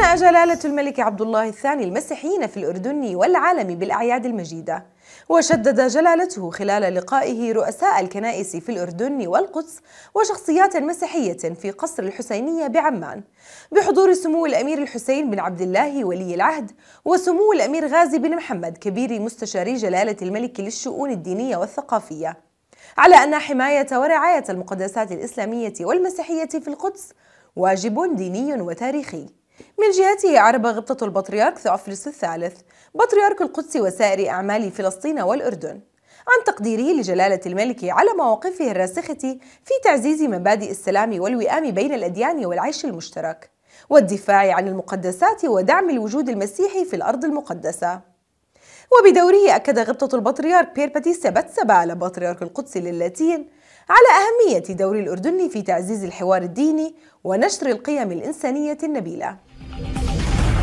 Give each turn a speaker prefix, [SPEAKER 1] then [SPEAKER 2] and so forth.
[SPEAKER 1] أن جلالة الملك عبد الله الثاني المسيحيين في الأردن والعالم بالأعياد المجيدة وشدد جلالته خلال لقائه رؤساء الكنائس في الأردن والقدس وشخصيات مسيحية في قصر الحسينية بعمان بحضور سمو الأمير الحسين بن عبد الله ولي العهد وسمو الأمير غازي بن محمد كبير مستشاري جلالة الملك للشؤون الدينية والثقافية على أن حماية ورعاية المقدسات الإسلامية والمسيحية في القدس واجب ديني وتاريخي من جهته عرب غبطة البطريرك ثوفلس الثالث بطريرك القدس وسائر أعمال فلسطين والأردن عن تقديره لجلالة الملك على مواقفه الراسخة في تعزيز مبادئ السلام والوئام بين الأديان والعيش المشترك والدفاع عن المقدسات ودعم الوجود المسيحي في الأرض المقدسة وبدوره أكد غبطة البطريرك بيرباتي سبت على بطريرك القدس للاتين على أهمية دور الأردن في تعزيز الحوار الديني ونشر القيم الإنسانية النبيلة